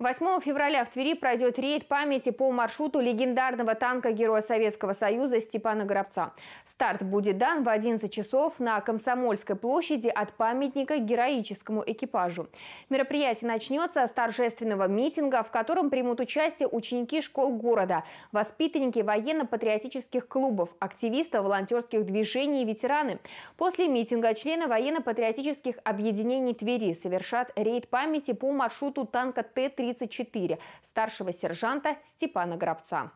8 февраля в Твери пройдет рейд памяти по маршруту легендарного танка Героя Советского Союза Степана Горобца. Старт будет дан в 11 часов на Комсомольской площади от памятника героическому экипажу. Мероприятие начнется с торжественного митинга, в котором примут участие ученики школ города, воспитанники военно-патриотических клубов, активисты волонтерских движений и ветераны. После митинга члены военно-патриотических объединений Твери совершат рейд памяти по маршруту танка Т-3 34 старшего сержанта Степана Грабца.